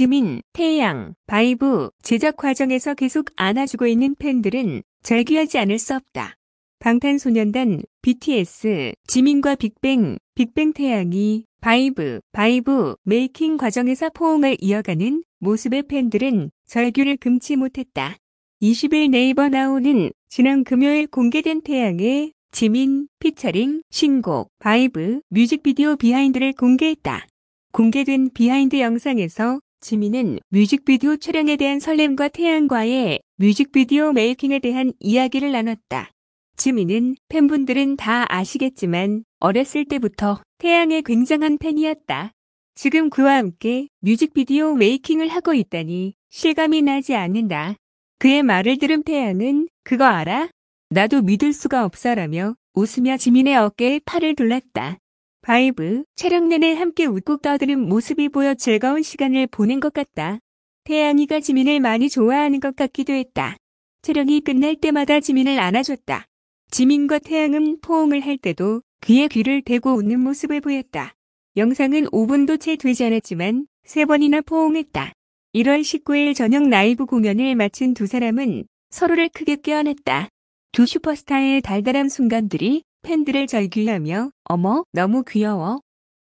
지민, 태양, 바이브 제작 과정에서 계속 안아주고 있는 팬들은 절규하지 않을 수 없다. 방탄소년단, BTS, 지민과 빅뱅, 빅뱅 태양이 바이브, 바이브 메이킹 과정에서 포옹을 이어가는 모습의 팬들은 절규를 금치 못했다. 20일 네이버 나오는 지난 금요일 공개된 태양의 지민, 피처링, 신곡, 바이브, 뮤직비디오 비하인드를 공개했다. 공개된 비하인드 영상에서 지민은 뮤직비디오 촬영에 대한 설렘과 태양과의 뮤직비디오 메이킹에 대한 이야기를 나눴다. 지민은 팬분들은 다 아시겠지만 어렸을 때부터 태양의 굉장한 팬이었다. 지금 그와 함께 뮤직비디오 메이킹을 하고 있다니 실감이 나지 않는다. 그의 말을 들은 태양은 그거 알아? 나도 믿을 수가 없어라며 웃으며 지민의 어깨에 팔을 둘렀다. 바이브, 촬영 내내 함께 웃고 떠드는 모습이 보여 즐거운 시간을 보낸 것 같다. 태양이가 지민을 많이 좋아하는 것 같기도 했다. 촬영이 끝날 때마다 지민을 안아줬다. 지민과 태양은 포옹을 할 때도 그의 귀를 대고 웃는 모습을 보였다. 영상은 5분도 채 되지 않았지만 3 번이나 포옹했다. 1월 19일 저녁 라이브 공연을 마친 두 사람은 서로를 크게 껴안았다. 두 슈퍼스타의 달달한 순간들이 팬들을 절규하며 어머 너무 귀여워